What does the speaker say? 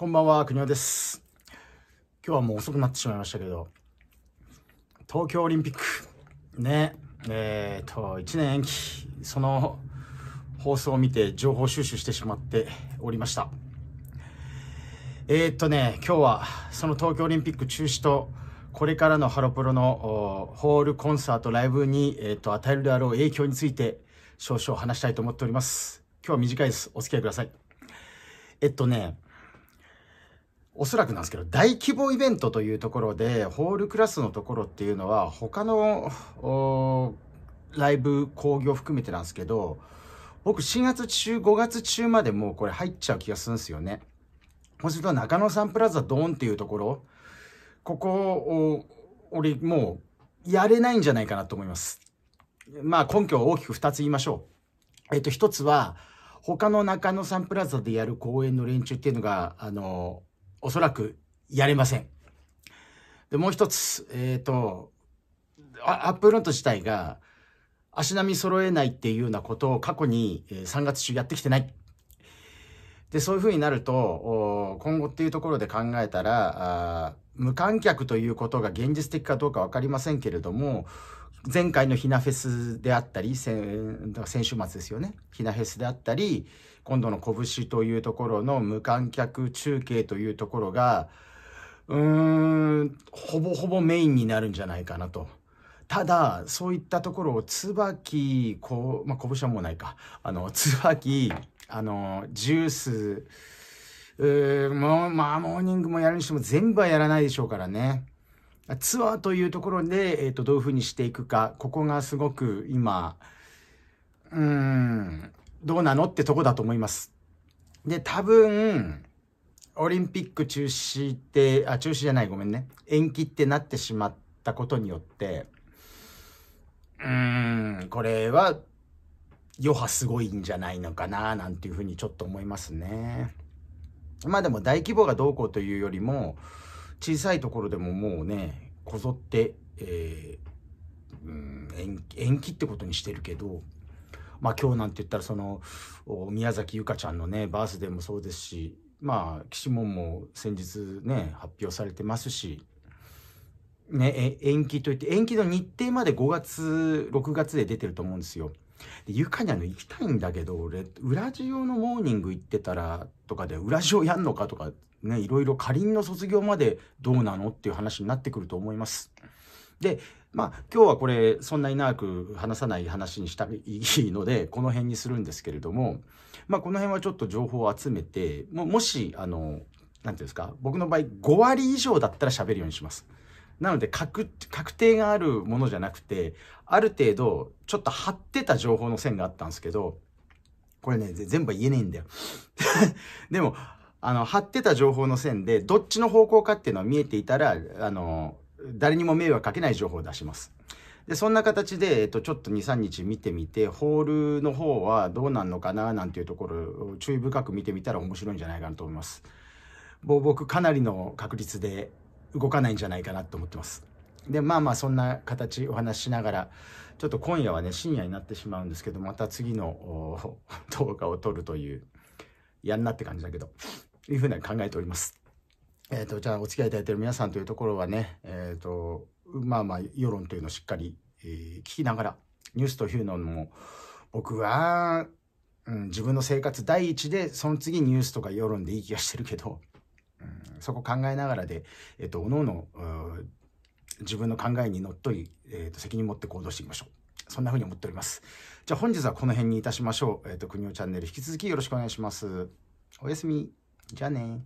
こんばんは、に尾です。今日はもう遅くなってしまいましたけど、東京オリンピック、ね、えっ、ー、と、1年延期、その放送を見て情報収集してしまっておりました。えー、っとね、今日はその東京オリンピック中止と、これからのハロプロのホールコンサートライブに、えーと与えるであろう影響について少々話したいと思っております。今日は短いです。お付き合いください。えっとね、おそらくなんですけど、大規模イベントというところで、ホールクラスのところっていうのは、他のライブ、興行含めてなんですけど、僕、4月中、5月中までもうこれ入っちゃう気がするんですよね。そうすると、中野サンプラザドーンっていうところ、ここを、俺、もう、やれないんじゃないかなと思います。まあ、根拠を大きく2つ言いましょう。えっと、1つは、他の中野サンプラザでやる公演の連中っていうのが、あの、おそらくやれません。で、もう一つ、えっ、ー、と、アップルロント自体が足並み揃えないっていうようなことを過去に3月中やってきてない。で、そういうふうになると、今後っていうところで考えたら、無観客ということが現実的かどうか分かりませんけれども、前回のひなフェスであったり、先週末ですよね。ひなフェスであったり、今度の拳というところの無観客中継というところが、うーん、ほぼほぼメインになるんじゃないかなと。ただ、そういったところを椿、こう、まあ、拳はもうないか。あの、椿、あの、ジュース、うーもう、まあ、モーニングもやるにしても全部はやらないでしょうからね。ツアーというところで、えっ、ー、と、どういうふうにしていくか、ここがすごく今、うーん、どうなのってとこだと思います。で、多分、オリンピック中止って、あ、中止じゃない、ごめんね。延期ってなってしまったことによって、うーん、これは余波すごいんじゃないのかななんていうふうにちょっと思いますね。まあでも大規模がどうこうというよりも小さいところでももうねこぞって、えー、うん延期ってことにしてるけど。まあ今日なんて言ったらその宮崎由香ちゃんのねバースデーもそうですしまあ岸門も先日ね発表されてますしね、延期といって延期の日程まで5月6月で出てると思うんですよでゆかにあの行きたいんだけど俺裏地用のモーニング行ってたらとかで裏地をやんのかとかねいろいろかりんの卒業までどうなのっていう話になってくると思います。でまあ今日はこれそんなに長く話さない話にしたらいいのでこの辺にするんですけれどもまあこの辺はちょっと情報を集めてももしあの何ていうんですか僕の場合5割以上だったら喋るようにします。なので確、確定があるものじゃなくて、ある程度、ちょっと張ってた情報の線があったんですけど、これね、全部は言えないんだよ でも、あの、張ってた情報の線で、どっちの方向かっていうのは見えていたら、あの、誰にも迷惑かけない情報を出します。で、そんな形で、えっと、ちょっと2、3日見てみて、ホールの方はどうなんのかな、なんていうところを注意深く見てみたら面白いんじゃないかなと思います。僕、かなりの確率で動かないんじゃないかなと思ってます。で、まあまあそんな形お話ししながら、ちょっと今夜はね、深夜になってしまうんですけど、また次の 動画を撮るという、やんなって感じだけど、いうふうに考えております。えっ、ー、と、じゃあお付き合いいただいている皆さんというところはね、えっ、ー、と、まあまあ世論というのをしっかり、えー、聞きながら、ニュースというのも、僕は、うん、自分の生活第一で、その次ニュースとか世論でいい気がしてるけど、そこ考えながらで、えっと、おのおの、自分の考えにのっとり、えっと、責任持って行動していきましょう。そんな風に思っております。じゃあ本日はこの辺にいたしましょう。えっと、国尾チャンネル引き続きよろしくお願いします。おやすみ。じゃあね